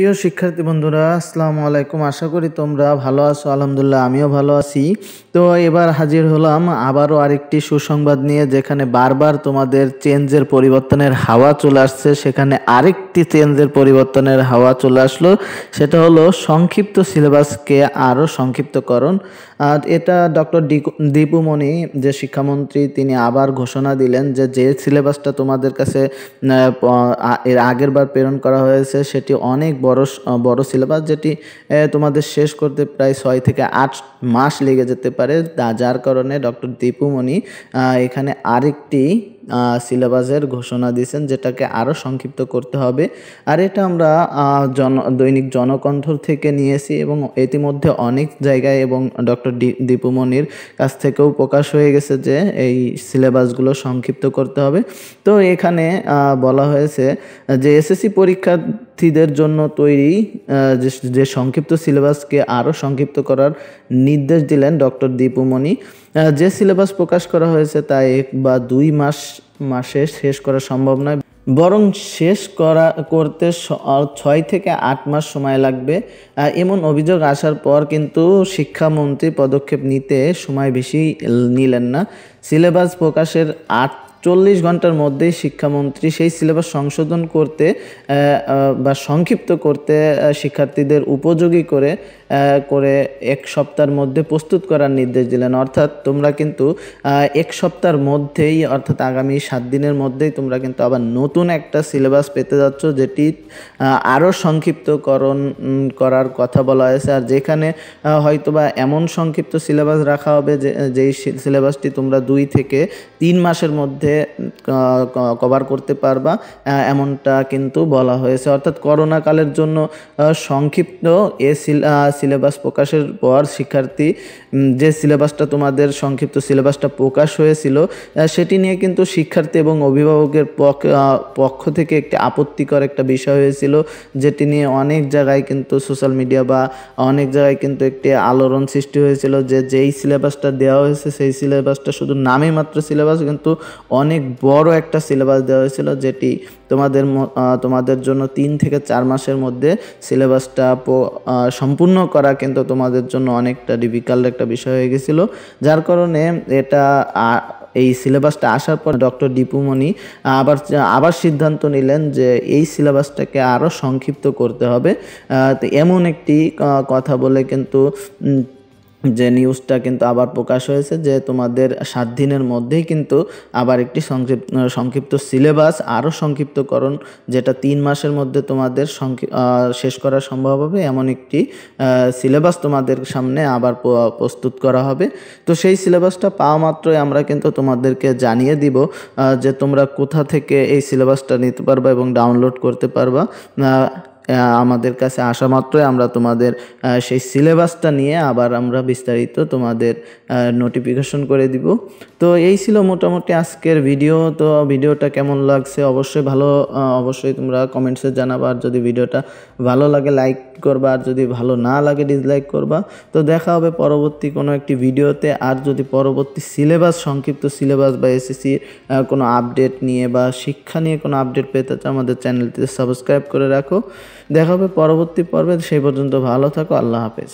প্রিয় শিক্ষার্থী বন্ধুরা আসসালামু আলাইকুম আশা করি তোমরা ভালো আছো আলহামদুলিল্লাহ আমিও ভালো আছি তো এবার হাজির হলাম আবারও আরেকটি সুসংবাদ নিয়ে যেখানে বারবার তোমাদের চেঞ্জের পরিবর্তনের হাওয়া চলে আসছে সেখানে আরেকটি চেঞ্জের পরিবর্তনের হাওয়া চলে আসলো সেটা হলো সংক্ষিপ্ত সিলেবাসকে আরও সংক্ষিপ্তকরণ এটা ডক্টর দীপুমণি যে শিক্ষামন্ত্রী তিনি আবার ঘোষণা দিলেন যে যে সিলেবাসটা তোমাদের কাছে এর আগের বার প্রেরণ করা হয়েছে সেটি অনেক বড় বড় সিলেবাস যেটি তোমাদের শেষ করতে প্রায় ছয় থেকে আট মাস লেগে যেতে পারে যার কারণে ডক্টর দীপুমণি এখানে আরেকটি সিলেবাসের ঘোষণা দিয়েছেন যেটাকে আরও সংক্ষিপ্ত করতে হবে আর এটা আমরা জন দৈনিক জনকণ্ঠ থেকে নিয়েছি এবং ইতিমধ্যে অনেক জায়গায় এবং ডক্টর দীপুমনির কাছ থেকেও প্রকাশ হয়ে গেছে যে এই সিলেবাসগুলো সংক্ষিপ্ত করতে হবে তো এখানে বলা হয়েছে যে এসএসসি পরীক্ষা শিক্ষার্থীদের জন্য তৈরি যে সংক্ষিপ্ত সিলেবাসকে আরও সংক্ষিপ্ত করার নির্দেশ দিলেন ডক্টর দীপুমণি যে সিলেবাস প্রকাশ করা হয়েছে তা এক বা দুই মাস মাসে শেষ করা সম্ভব নয় বরং শেষ করা করতে ছয় থেকে আট মাস সময় লাগবে এমন অভিযোগ আসার পর কিন্তু শিক্ষামন্ত্রী পদক্ষেপ নিতে সময় বেশি নিলেন না সিলেবাস প্রকাশের আট চল্লিশ ঘন্টার মধ্যেই শিক্ষামন্ত্রী সেই সিলেবাস সংশোধন করতে বা সংক্ষিপ্ত করতে শিক্ষার্থীদের উপযোগী করে করে এক সপ্তাহের মধ্যে প্রস্তুত করার নির্দেশ দিলেন অর্থাৎ তোমরা কিন্তু এক সপ্তাহের মধ্যেই অর্থাৎ আগামী সাত দিনের মধ্যেই তোমরা কিন্তু আবার নতুন একটা সিলেবাস পেতে যাচ্ছ যেটি আরও সংক্ষিপ্তকরণ করার কথা বলা হয়েছে আর যেখানে হয়তোবা এমন সংক্ষিপ্ত সিলেবাস রাখা হবে যে যেই সিলেবাসটি তোমরা দুই থেকে তিন মাসের মধ্যে মধ্যে কভার করতে পারবা এমনটা কিন্তু বলা হয়েছে অর্থাৎ করোনাকালের জন্য সংক্ষিপ্ত এ সিলেবাস প্রকাশের পর শিক্ষার্থী যে সিলেবাসটা তোমাদের সংক্ষিপ্ত সিলেবাসটা প্রকাশ হয়েছিল সেটি নিয়ে কিন্তু শিক্ষার্থী এবং অভিভাবকের পক্ষ থেকে একটি আপত্তিকর একটা বিষয় হয়েছিল যেটি নিয়ে অনেক জায়গায় কিন্তু সোশ্যাল মিডিয়া বা অনেক জায়গায় কিন্তু একটি আলোড়ন সৃষ্টি হয়েছিল যে যেই সিলেবাসটা দেওয়া হয়েছে সেই সিলেবাসটা শুধু নামে মাত্র সিলেবাস কিন্তু অনেক বড় একটা সিলেবাস দেওয়া হয়েছিল যেটি তোমাদের তোমাদের জন্য তিন থেকে চার মাসের মধ্যে সিলেবাসটা সম্পূর্ণ করা কিন্তু তোমাদের জন্য অনেকটা ডিফিকাল্ট একটা বিষয় হয়ে গেছিলো যার কারণে এটা এই সিলেবাসটা আসার পর ডক্টর ডিপুমণি আবার আবার সিদ্ধান্ত নিলেন যে এই সিলেবাসটাকে আরও সংক্ষিপ্ত করতে হবে এমন একটি কথা বলে কিন্তু যে নিউজটা কিন্তু আবার প্রকাশ হয়েছে যে তোমাদের সাত দিনের মধ্যেই কিন্তু আবার একটি সংক্ষিপ্ত সংক্ষিপ্ত সিলেবাস আরও সংক্ষিপ্তকরণ যেটা তিন মাসের মধ্যে তোমাদের শেষ করা সম্ভব হবে এমন একটি সিলেবাস তোমাদের সামনে আবার প্রস্তুত করা হবে তো সেই সিলেবাসটা পাওয়া মাত্রই আমরা কিন্তু তোমাদেরকে জানিয়ে দিব যে তোমরা কোথা থেকে এই সিলেবাসটা নিতে পারবা এবং ডাউনলোড করতে পারবা আমাদের কাছে আসা মাত্রই আমরা তোমাদের সেই সিলেবাসটা নিয়ে আবার আমরা বিস্তারিত তোমাদের নোটিফিকেশন করে দিব তো এই ছিল মোটামুটি আজকের ভিডিও তো ভিডিওটা কেমন লাগছে অবশ্যই ভালো অবশ্যই তোমরা কমেন্টসে জানাবা আর যদি ভিডিওটা ভালো লাগে লাইক করবা আর যদি ভালো না লাগে ডিসলাইক করবা তো দেখা হবে পরবর্তী কোনো একটি ভিডিওতে আর যদি পরবর্তী সিলেবাস সংক্ষিপ্ত সিলেবাস বা এসএসসি কোনো আপডেট নিয়ে বা শিক্ষা নিয়ে কোনো আপডেট পেতে আমাদের চ্যানেলটিতে সাবস্ক্রাইব করে রাখো দেখা হবে পরবর্তী পর্বে সেই পর্যন্ত ভালো থাকো আল্লাহ হাফেজ